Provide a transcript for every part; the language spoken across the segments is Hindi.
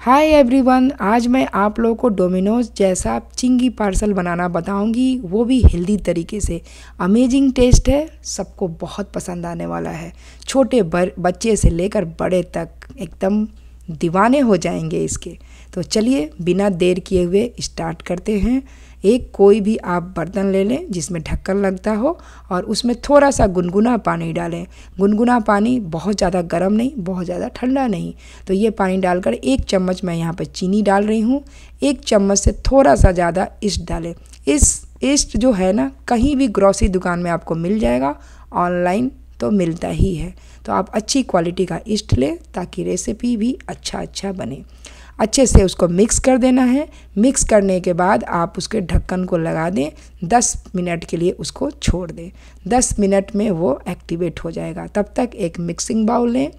हाय एवरीवन आज मैं आप लोगों को डोमिनोज जैसा चिंगी पार्सल बनाना बताऊंगी वो भी हेल्दी तरीके से अमेजिंग टेस्ट है सबको बहुत पसंद आने वाला है छोटे बच्चे से लेकर बड़े तक एकदम दीवाने हो जाएंगे इसके तो चलिए बिना देर किए हुए स्टार्ट करते हैं एक कोई भी आप बर्तन ले लें जिसमें ढक्कन लगता हो और उसमें थोड़ा सा गुनगुना पानी डालें गुनगुना पानी बहुत ज़्यादा गर्म नहीं बहुत ज़्यादा ठंडा नहीं तो ये पानी डालकर एक चम्मच मैं यहाँ पर चीनी डाल रही हूँ एक चम्मच से थोड़ा सा ज़्यादा ईस्ट डालें इस ईस्ट जो है ना कहीं भी ग्रॉसरी दुकान में आपको मिल जाएगा ऑनलाइन तो मिलता ही है तो आप अच्छी क्वालिटी का ईस्ट लें ताकि रेसिपी भी अच्छा अच्छा बने अच्छे से उसको मिक्स कर देना है मिक्स करने के बाद आप उसके ढक्कन को लगा दें 10 मिनट के लिए उसको छोड़ दें 10 मिनट में वो एक्टिवेट हो जाएगा तब तक एक मिक्सिंग बाउल लें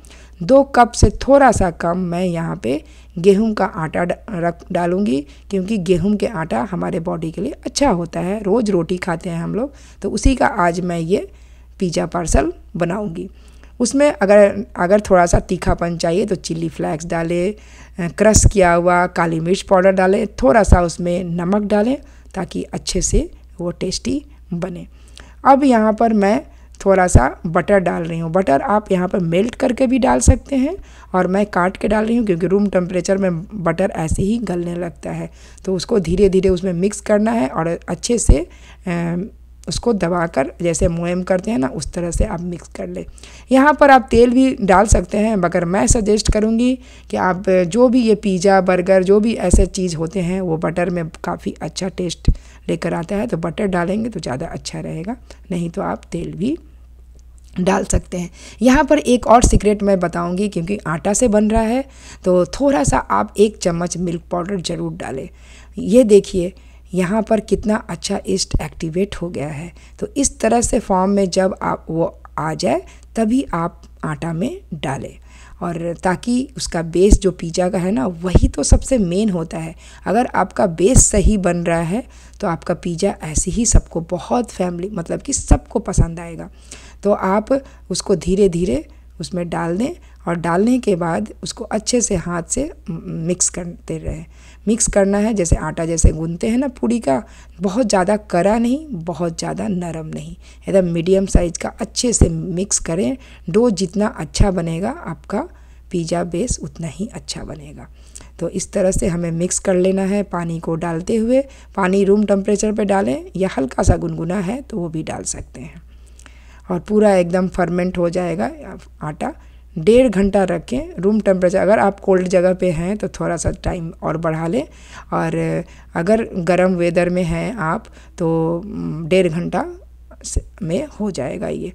दो कप से थोड़ा सा कम मैं यहाँ पे गेहूं का आटा रख डालूँगी क्योंकि गेहूं के आटा हमारे बॉडी के लिए अच्छा होता है रोज़ रोटी खाते हैं हम लोग तो उसी का आज मैं ये पिज़्ज़ा पार्सल बनाऊँगी उसमें अगर अगर थोड़ा सा तीखापन चाहिए तो चिल्ली फ्लैक्स डालें क्रश किया हुआ काली मिर्च पाउडर डालें थोड़ा सा उसमें नमक डालें ताकि अच्छे से वो टेस्टी बने अब यहाँ पर मैं थोड़ा सा बटर डाल रही हूँ बटर आप यहाँ पर मेल्ट करके भी डाल सकते हैं और मैं काट के डाल रही हूँ क्योंकि रूम टेम्परेचर में बटर ऐसे ही गलने लगता है तो उसको धीरे धीरे उसमें मिक्स करना है और अच्छे से उसको दबा कर जैसे मोयम करते हैं ना उस तरह से आप मिक्स कर लें यहाँ पर आप तेल भी डाल सकते हैं मगर मैं सजेस्ट करूँगी कि आप जो भी ये पिज़्ज़ा बर्गर जो भी ऐसे चीज़ होते हैं वो बटर में काफ़ी अच्छा टेस्ट लेकर आता है तो बटर डालेंगे तो ज़्यादा अच्छा रहेगा नहीं तो आप तेल भी डाल सकते हैं यहाँ पर एक और सीक्रेट मैं बताऊँगी क्योंकि आटा से बन रहा है तो थोड़ा सा आप एक चम्मच मिल्क पाउडर ज़रूर डालें ये देखिए यहाँ पर कितना अच्छा ईस्ट एक्टिवेट हो गया है तो इस तरह से फॉर्म में जब आप वो आ जाए तभी आप आटा में डालें और ताकि उसका बेस जो पिज़्ज़ा का है ना वही तो सबसे मेन होता है अगर आपका बेस सही बन रहा है तो आपका पिज़्ज़ा ऐसे ही सबको बहुत फैमिली मतलब कि सबको पसंद आएगा तो आप उसको धीरे धीरे उसमें डाल दें और डालने के बाद उसको अच्छे से हाथ से मिक्स करते रहे मिक्स करना है जैसे आटा जैसे गूंदते हैं ना पूड़ी का बहुत ज़्यादा कड़ा नहीं बहुत ज़्यादा नरम नहीं एकदम मीडियम साइज़ का अच्छे से मिक्स करें डो जितना अच्छा बनेगा आपका पिज़्ज़ा बेस उतना ही अच्छा बनेगा तो इस तरह से हमें मिक्स कर लेना है पानी को डालते हुए पानी रूम टेम्परेचर पर डालें या हल्का सा गुनगुना है तो वो भी डाल सकते हैं और पूरा एकदम फर्मेंट हो जाएगा आटा डेढ़ घंटा रखें रूम टेम्परेचर अगर आप कोल्ड जगह पे हैं तो थोड़ा सा टाइम और बढ़ा लें और अगर गर्म वेदर में हैं आप तो डेढ़ घंटा में हो जाएगा ये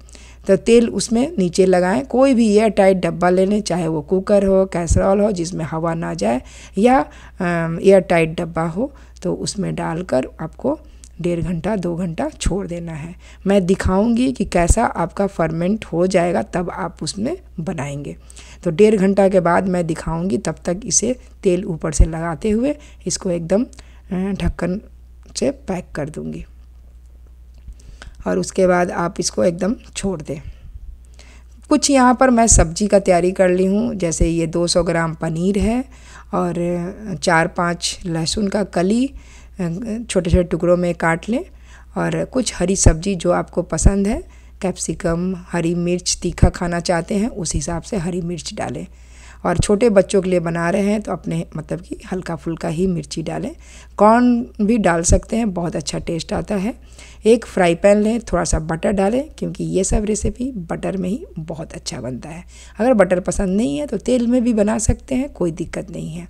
तो तेल उसमें नीचे लगाएं कोई भी एयर टाइट डब्बा ले लें चाहे वो कुकर हो कैसरॉल हो जिसमें हवा ना जाए या एयर टाइट डब्बा हो तो उसमें डालकर आपको डेढ़ घंटा दो घंटा छोड़ देना है मैं दिखाऊंगी कि कैसा आपका फर्मेंट हो जाएगा तब आप उसमें बनाएंगे तो डेढ़ घंटा के बाद मैं दिखाऊंगी तब तक इसे तेल ऊपर से लगाते हुए इसको एकदम ढक्कन से पैक कर दूंगी और उसके बाद आप इसको एकदम छोड़ दें कुछ यहाँ पर मैं सब्जी का तैयारी कर ली हूँ जैसे ये 200 ग्राम पनीर है और चार पाँच लहसुन का कली छोटे छोटे टुकड़ों में काट लें और कुछ हरी सब्जी जो आपको पसंद है कैप्सिकम हरी मिर्च तीखा खाना चाहते हैं उस हिसाब से हरी मिर्च डालें और छोटे बच्चों के लिए बना रहे हैं तो अपने मतलब कि हल्का फुल्का ही मिर्ची डालें कॉर्न भी डाल सकते हैं बहुत अच्छा टेस्ट आता है एक फ्राई पैन लें थोड़ा सा बटर डालें क्योंकि ये सब रेसिपी बटर में ही बहुत अच्छा बनता है अगर बटर पसंद नहीं है तो तेल में भी बना सकते हैं कोई दिक्कत नहीं है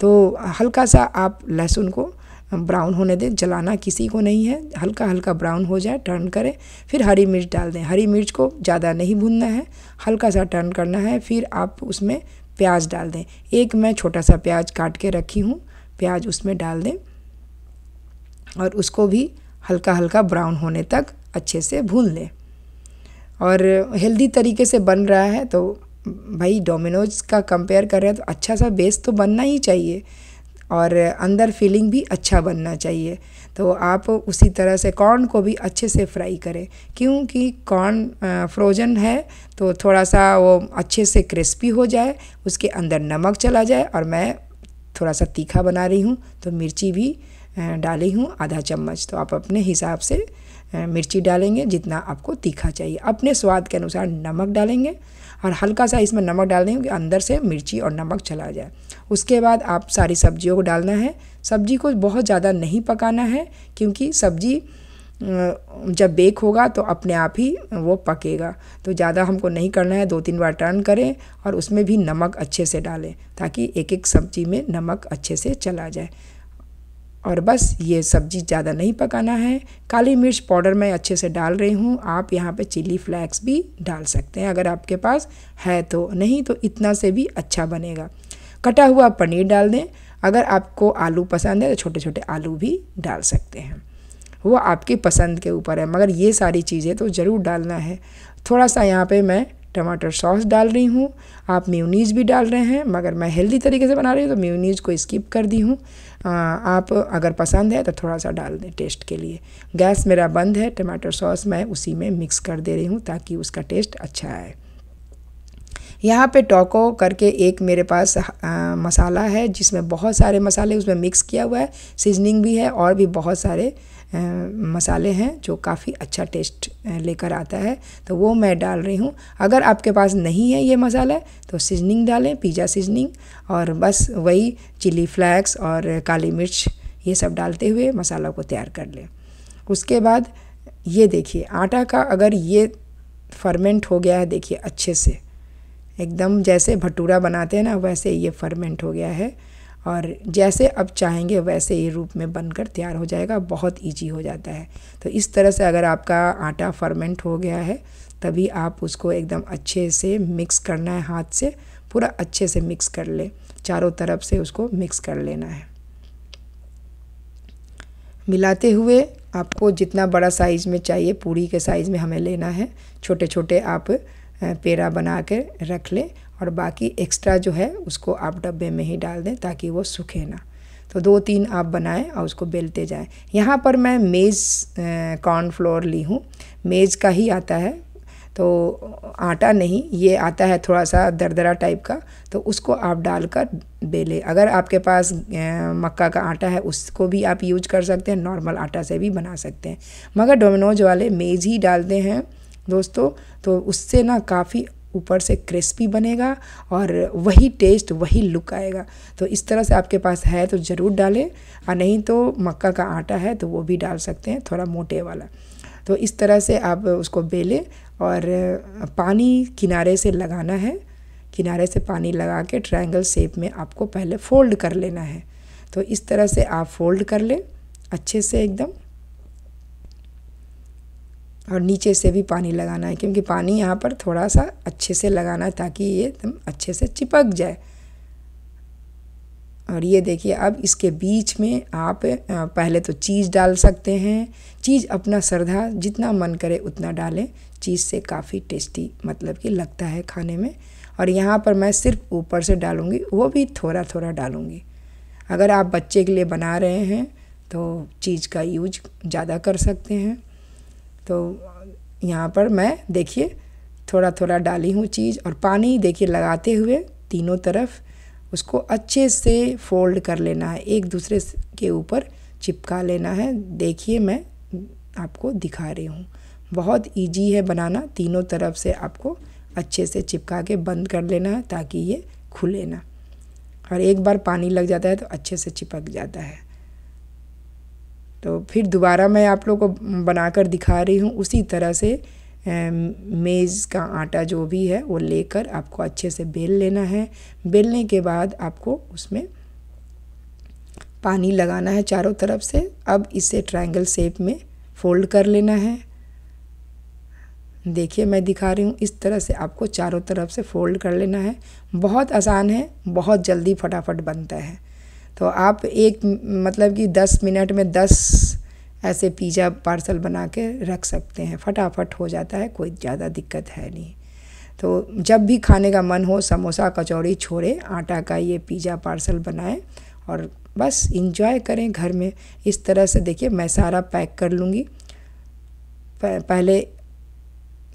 तो हल्का सा आप लहसुन को ब्राउन होने दें जलाना किसी को नहीं है हल्का हल्का ब्राउन हो जाए टर्न करें फिर हरी मिर्च डाल दें हरी मिर्च को ज़्यादा नहीं भूनना है हल्का सा टर्न करना है फिर आप उसमें प्याज डाल दें एक मैं छोटा सा प्याज काट के रखी हूँ प्याज उसमें डाल दें और उसको भी हल्का हल्का ब्राउन होने तक अच्छे से भून लें और हेल्दी तरीके से बन रहा है तो भाई डोमिनोज का कंपेयर कर रहे हैं तो अच्छा सा बेस तो बनना ही चाहिए और अंदर फीलिंग भी अच्छा बनना चाहिए तो आप उसी तरह से कॉर्न को भी अच्छे से फ्राई करें क्योंकि कॉर्न फ्रोजन है तो थोड़ा सा वो अच्छे से क्रिस्पी हो जाए उसके अंदर नमक चला जाए और मैं थोड़ा सा तीखा बना रही हूँ तो मिर्ची भी डाली हूँ आधा चम्मच तो आप अपने हिसाब से मिर्ची डालेंगे जितना आपको तीखा चाहिए अपने स्वाद के अनुसार नमक डालेंगे और हल्का सा इसमें नमक डाल देंगे अंदर से मिर्ची और नमक चला जाए उसके बाद आप सारी सब्जियों को डालना है सब्जी को बहुत ज़्यादा नहीं पकाना है क्योंकि सब्जी जब बेक होगा तो अपने आप ही वो पकेगा तो ज़्यादा हमको नहीं करना है दो तीन बार टर्न करें और उसमें भी नमक अच्छे से डालें ताकि एक एक सब्जी में नमक अच्छे से चला जाए और बस ये सब्जी ज़्यादा नहीं पकाना है काली मिर्च पाउडर मैं अच्छे से डाल रही हूँ आप यहाँ पे चिली फ्लैक्स भी डाल सकते हैं अगर आपके पास है तो नहीं तो इतना से भी अच्छा बनेगा कटा हुआ पनीर डाल दें अगर आपको आलू पसंद है तो छोटे छोटे आलू भी डाल सकते हैं वो आपकी पसंद के ऊपर है मगर ये सारी चीज़ें तो ज़रूर डालना है थोड़ा सा यहाँ पर मैं टमाटर सॉस डाल रही हूँ आप म्यूनीज भी डाल रहे हैं मगर मैं हेल्दी तरीके से बना रही हूँ तो म्यूनीज को स्किप कर दी हूँ आप अगर पसंद है तो थोड़ा सा डाल दें टेस्ट के लिए गैस मेरा बंद है टमाटर सॉस मैं उसी में मिक्स कर दे रही हूँ ताकि उसका टेस्ट अच्छा आए यहाँ पे टोको करके एक मेरे पास आ, मसाला है जिसमें बहुत सारे मसाले उसमें मिक्स किया हुआ है सीजनिंग भी है और भी बहुत सारे आ, मसाले हैं जो काफ़ी अच्छा टेस्ट लेकर आता है तो वो मैं डाल रही हूँ अगर आपके पास नहीं है ये मसाला तो सीजनिंग डालें पिज़्ज़ा सीजनिंग और बस वही चिली फ्लैक्स और काली मिर्च ये सब डालते हुए मसाला को तैयार कर लें उसके बाद ये देखिए आटा का अगर ये फर्मेंट हो गया है देखिए अच्छे से एकदम जैसे भटूरा बनाते हैं ना वैसे ये फर्मेंट हो गया है और जैसे अब चाहेंगे वैसे ये रूप में बनकर तैयार हो जाएगा बहुत इजी हो जाता है तो इस तरह से अगर आपका आटा फर्मेंट हो गया है तभी आप उसको एकदम अच्छे से मिक्स करना है हाथ से पूरा अच्छे से मिक्स कर लें चारों तरफ से उसको मिक्स कर लेना है मिलाते हुए आपको जितना बड़ा साइज़ में चाहिए पूरी के साइज़ में हमें लेना है छोटे छोटे आप पेड़ा बना कर रख लें और बाकी एक्स्ट्रा जो है उसको आप डब्बे में ही डाल दें ताकि वो सूखे ना तो दो तीन आप बनाएं और उसको बेलते जाएं यहाँ पर मैं मेज़ कॉर्नफ्लोर ली हूँ मेज़ का ही आता है तो आटा नहीं ये आता है थोड़ा सा दरदरा टाइप का तो उसको आप डालकर बेले अगर आपके पास मक्का का आटा है उसको भी आप यूज कर सकते हैं नॉर्मल आटा से भी बना सकते हैं मगर डोमिनोज वाले मेज़ ही डालते हैं दोस्तों तो उससे ना काफ़ी ऊपर से क्रिस्पी बनेगा और वही टेस्ट वही लुक आएगा तो इस तरह से आपके पास है तो ज़रूर डालें और नहीं तो मक्का का आटा है तो वो भी डाल सकते हैं थोड़ा मोटे वाला तो इस तरह से आप उसको बेलें और पानी किनारे से लगाना है किनारे से पानी लगा के ट्रायंगल शेप में आपको पहले फ़ोल्ड कर लेना है तो इस तरह से आप फोल्ड कर लें अच्छे से एकदम और नीचे से भी पानी लगाना है क्योंकि पानी यहाँ पर थोड़ा सा अच्छे से लगाना है ताकि ये एकदम अच्छे से चिपक जाए और ये देखिए अब इसके बीच में आप पहले तो चीज़ डाल सकते हैं चीज़ अपना श्रद्धा जितना मन करे उतना डालें चीज़ से काफ़ी टेस्टी मतलब कि लगता है खाने में और यहाँ पर मैं सिर्फ ऊपर से डालूँगी वो भी थोड़ा थोड़ा डालूँगी अगर आप बच्चे के लिए बना रहे हैं तो चीज़ का यूज ज़्यादा कर सकते हैं तो यहाँ पर मैं देखिए थोड़ा थोड़ा डाली हूँ चीज़ और पानी देखिए लगाते हुए तीनों तरफ उसको अच्छे से फोल्ड कर लेना है एक दूसरे के ऊपर चिपका लेना है देखिए मैं आपको दिखा रही हूँ बहुत इजी है बनाना तीनों तरफ से आपको अच्छे से चिपका के बंद कर लेना है ताकि ये खुले ना और एक बार पानी लग जाता है तो अच्छे से चिपक जाता है तो फिर दोबारा मैं आप लोग को बना कर दिखा रही हूँ उसी तरह से मेज़ का आटा जो भी है वो लेकर आपको अच्छे से बेल लेना है बेलने के बाद आपको उसमें पानी लगाना है चारों तरफ से अब इसे ट्रायंगल शेप में फोल्ड कर लेना है देखिए मैं दिखा रही हूँ इस तरह से आपको चारों तरफ से फोल्ड कर लेना है बहुत आसान है बहुत जल्दी फटाफट बनता है तो आप एक मतलब कि दस मिनट में दस ऐसे पिज़्ज़ा पार्सल बना के रख सकते हैं फटाफट हो जाता है कोई ज़्यादा दिक्कत है नहीं तो जब भी खाने का मन हो समोसा कचौड़ी छोड़े आटा का ये पिज़्ज़ा पार्सल बनाएं और बस इंजॉय करें घर में इस तरह से देखिए मैं सारा पैक कर लूँगी पहले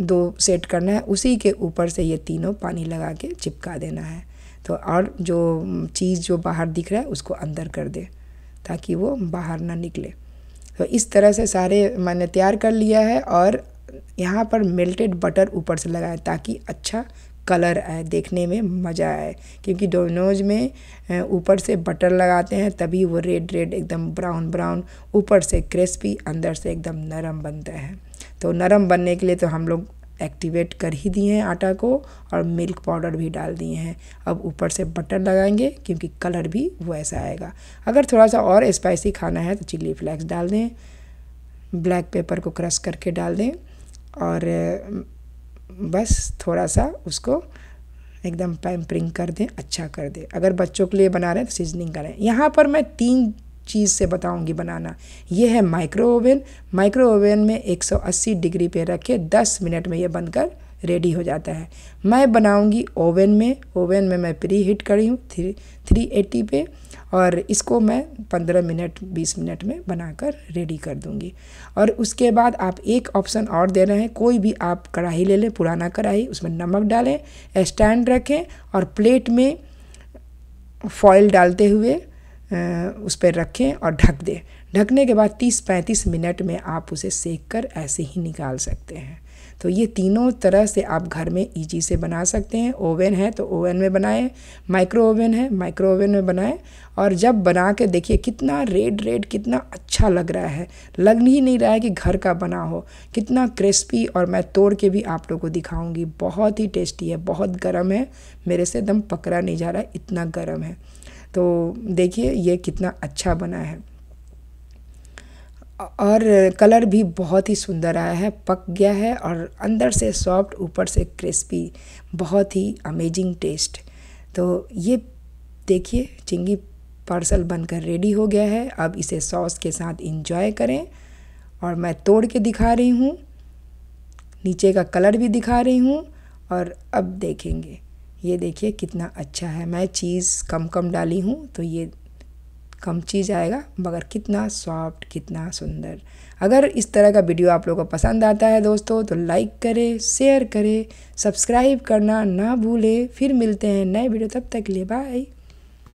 दो सेट करना है उसी के ऊपर से ये तीनों पानी लगा के चिपका देना है तो और जो चीज़ जो बाहर दिख रहा है उसको अंदर कर दे ताकि वो बाहर ना निकले तो इस तरह से सारे मैंने तैयार कर लिया है और यहाँ पर मेल्टेड बटर ऊपर से लगाया ताकि अच्छा कलर आए देखने में मज़ा आए क्योंकि डोमिनोज में ऊपर से बटर लगाते हैं तभी वो रेड रेड एकदम ब्राउन ब्राउन ऊपर से क्रिस्पी अंदर से एकदम नरम बनता है तो नरम बनने के लिए तो हम लोग एक्टिवेट कर ही दिए हैं आटा को और मिल्क पाउडर भी डाल दिए हैं अब ऊपर से बटर लगाएंगे क्योंकि कलर भी वैसा आएगा अगर थोड़ा सा और स्पाइसी खाना है तो चिल्ली फ्लेक्स डाल दें ब्लैक पेपर को क्रश करके डाल दें और बस थोड़ा सा उसको एकदम पैम्परिंग कर दें अच्छा कर दें अगर बच्चों के लिए बना रहे हैं तो सीजनिंग करें यहाँ पर मैं तीन चीज़ से बताऊंगी बनाना ये है माइक्रो ओवन माइक्रो ओवन में 180 डिग्री पे रखे 10 मिनट में ये बनकर रेडी हो जाता है मैं बनाऊंगी ओवन में ओवन में मैं प्री हीट करी हूँ थ्री थ्री एटी पे और इसको मैं पंद्रह मिनट बीस मिनट में बनाकर रेडी कर दूंगी और उसके बाद आप एक ऑप्शन और दे रहे हैं कोई भी आप कढ़ाई ले लें पुराना कढ़ाई उसमें नमक डालें स्टैंड रखें और प्लेट में फॉइल डालते हुए उस पर रखें और ढक दें ढकने के बाद 30-35 मिनट में आप उसे सेक कर ऐसे ही निकाल सकते हैं तो ये तीनों तरह से आप घर में ईजी से बना सकते हैं ओवन है तो ओवन में बनाएं माइक्रो ओवन है माइक्रो ओवन में बनाएं और जब बना के देखिए कितना रेड रेड कितना अच्छा लग रहा है लग ही नहीं रहा है कि घर का बना हो कितना क्रिस्पी और मैं तोड़ के भी आप लोगों को दिखाऊंगी बहुत ही टेस्टी है बहुत गर्म है मेरे से एकदम पकड़ा नहीं जा रहा इतना गर्म है तो देखिए ये कितना अच्छा बना है और कलर भी बहुत ही सुंदर आया है पक गया है और अंदर से सॉफ्ट ऊपर से क्रिस्पी बहुत ही अमेजिंग टेस्ट तो ये देखिए चिंगी पार्सल बनकर रेडी हो गया है अब इसे सॉस के साथ इंजॉय करें और मैं तोड़ के दिखा रही हूँ नीचे का कलर भी दिखा रही हूँ और अब देखेंगे ये देखिए कितना अच्छा है मैं चीज़ कम कम डाली हूँ तो ये कम चीज़ आएगा मगर कितना सॉफ्ट कितना सुंदर अगर इस तरह का वीडियो आप लोगों को पसंद आता है दोस्तों तो लाइक करें शेयर करें सब्सक्राइब करना ना भूलें फिर मिलते हैं नए वीडियो तब तक के लिए बाय